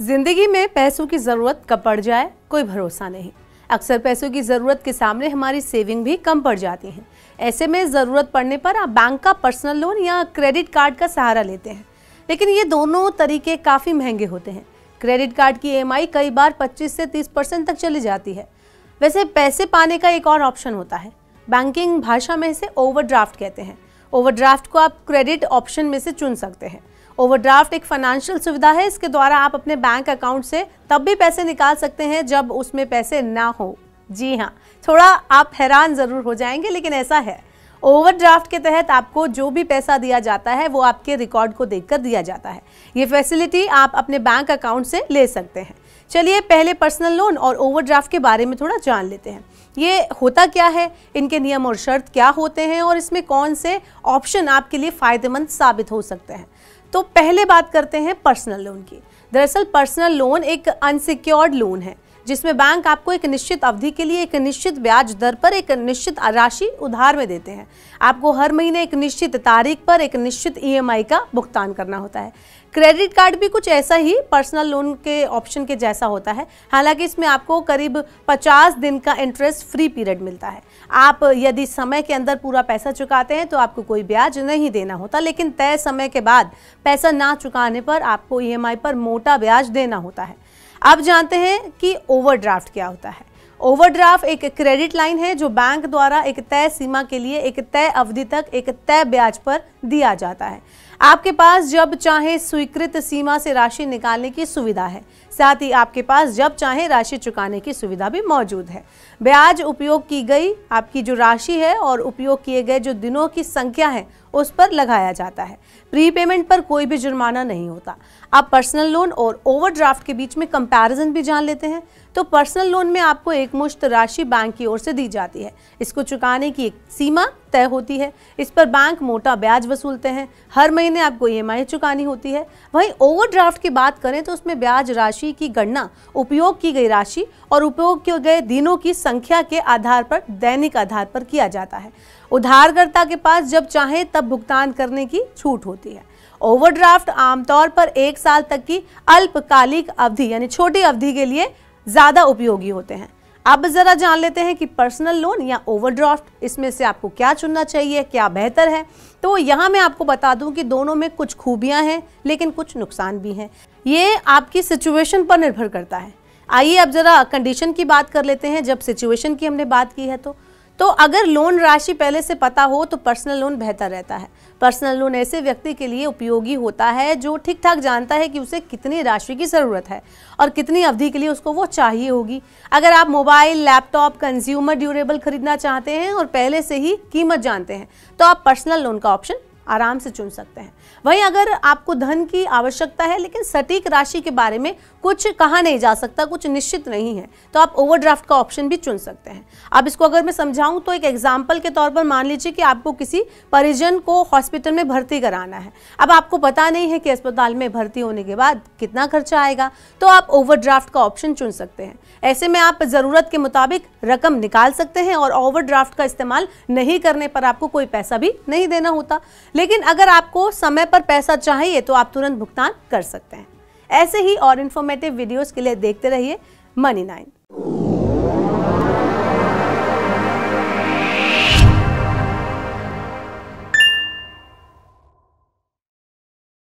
जिंदगी में पैसों की ज़रूरत कब पड़ जाए कोई भरोसा नहीं अक्सर पैसों की ज़रूरत के सामने हमारी सेविंग भी कम पड़ जाती है ऐसे में ज़रूरत पड़ने पर आप बैंक का पर्सनल लोन या क्रेडिट कार्ड का सहारा लेते हैं लेकिन ये दोनों तरीके काफ़ी महंगे होते हैं क्रेडिट कार्ड की ई e कई बार 25 से 30 परसेंट तक चली जाती है वैसे पैसे पाने का एक और ऑप्शन होता है बैंकिंग भाषा में इसे ओवरड्राफ्ट कहते हैं ओवरड्राफ्ट को आप क्रेडिट ऑप्शन में से चुन सकते हैं ओवरड्राफ्ट एक फाइनेंशियल सुविधा है इसके द्वारा आप अपने बैंक अकाउंट से तब भी पैसे निकाल सकते हैं जब उसमें पैसे ना हो जी हाँ थोड़ा आप हैरान ज़रूर हो जाएंगे लेकिन ऐसा है ओवरड्राफ्ट के तहत आपको जो भी पैसा दिया जाता है वो आपके रिकॉर्ड को देखकर दिया जाता है ये फैसिलिटी आप अपने बैंक अकाउंट से ले सकते हैं चलिए पहले पर्सनल लोन और ओवरड्राफ्ट के बारे में थोड़ा जान लेते हैं ये होता क्या है इनके नियम और शर्त क्या होते हैं और इसमें कौन से ऑप्शन आपके लिए फ़ायदेमंद साबित हो सकते हैं तो पहले बात करते हैं पर्सनल लोन की दरअसल पर्सनल लोन एक अनसिक्योर्ड लोन है जिसमें बैंक आपको एक निश्चित अवधि के लिए एक निश्चित ब्याज दर पर एक निश्चित राशि उधार में देते हैं आपको हर महीने एक निश्चित तारीख पर एक निश्चित ई e का भुगतान करना होता है क्रेडिट कार्ड भी कुछ ऐसा ही पर्सनल लोन के ऑप्शन के जैसा होता है हालांकि इसमें आपको करीब 50 दिन का इंटरेस्ट फ्री पीरियड मिलता है आप यदि समय के अंदर पूरा पैसा चुकाते हैं तो आपको कोई ब्याज नहीं देना होता लेकिन तय समय के बाद पैसा ना चुकाने पर आपको ईएमआई e पर मोटा ब्याज देना होता है अब जानते हैं कि ओवरड्राफ्ट क्या होता है ओवरड्राफ्ट एक क्रेडिट लाइन है जो बैंक द्वारा एक तय सीमा के लिए एक तय अवधि तक एक तय ब्याज पर दिया जाता है आपके पास जब चाहे स्वीकृत सीमा से राशि निकालने की सुविधा है साथ ही आपके पास जब चाहे राशि चुकाने की सुविधा भी मौजूद है ब्याज उपयोग की गई आपकी जो राशि है और उपयोग किए गए जो दिनों की संख्या है उस पर लगाया जाता है प्री पेमेंट पर कोई भी जुर्माना नहीं होता आप पर्सनल लोन और ओवरड्राफ्ट के बीच में कंपैरिजन भी जान लेते हैं तो पर्सनल लोन में आपको एक मुश्त राशि बैंक की ओर से दी जाती है इसको चुकाने की एक सीमा तय होती है इस पर बैंक मोटा ब्याज वसूलते हैं हर महीने आपको ई e चुकानी होती है वहीं ओवरड्राफ्ट की बात करें तो उसमें ब्याज राशि की गणना उपयोग की गई राशि और उपयोग किए गए दिनों की संख्या के आधार पर दैनिक आधार पर किया जाता है उधारकर्ता के पास जब चाहे तब तब भुगतान करने की छूट होती है ओवरड्राफ्ट आमतौर पर एक साल तक की अल्पकालिक अवधि यानी छोटी अवधि के लिए ज़्यादा उपयोगी होते हैं अब ज़रा जान लेते हैं कि पर्सनल लोन या ओवरड्राफ्ट इसमें से आपको क्या चुनना चाहिए क्या बेहतर है तो यहाँ मैं आपको बता दूं कि दोनों में कुछ खूबियां हैं लेकिन कुछ नुकसान भी हैं ये आपकी सिचुएशन पर निर्भर करता है आइए अब ज़रा कंडीशन की बात कर लेते हैं जब सिचुएशन की हमने बात की है तो तो अगर लोन राशि पहले से पता हो तो पर्सनल लोन बेहतर रहता है पर्सनल लोन ऐसे व्यक्ति के लिए उपयोगी होता है जो ठीक ठाक जानता है कि उसे कितनी राशि की ज़रूरत है और कितनी अवधि के लिए उसको वो चाहिए होगी अगर आप मोबाइल लैपटॉप कंज्यूमर ड्यूरेबल खरीदना चाहते हैं और पहले से ही कीमत जानते हैं तो आप पर्सनल लोन का ऑप्शन आराम से चुन सकते हैं वहीं अगर आपको धन की आवश्यकता है लेकिन सटीक राशि के बारे में कुछ कहा नहीं जा सकता कुछ निश्चित नहीं है तो आप ओवरड्राफ्ट का ऑप्शन भी चुन सकते हैं अब इसको अगर मैं समझाऊं तो एक एग्जाम्पल के तौर पर मान लीजिए कि आपको किसी परिजन को हॉस्पिटल में भर्ती कराना है अब आपको पता नहीं है कि अस्पताल में भर्ती होने के बाद कितना खर्चा आएगा तो आप ओवरड्राफ्ट का ऑप्शन चुन सकते हैं ऐसे में आप ज़रूरत के मुताबिक रकम निकाल सकते हैं और ओवरड्राफ्ट का इस्तेमाल नहीं करने पर आपको कोई पैसा भी नहीं देना होता लेकिन अगर आपको समय पर पैसा चाहिए तो आप तुरंत भुगतान कर सकते हैं ऐसे ही और इन्फॉर्मेटिव वीडियोस के लिए देखते रहिए मनी नाइन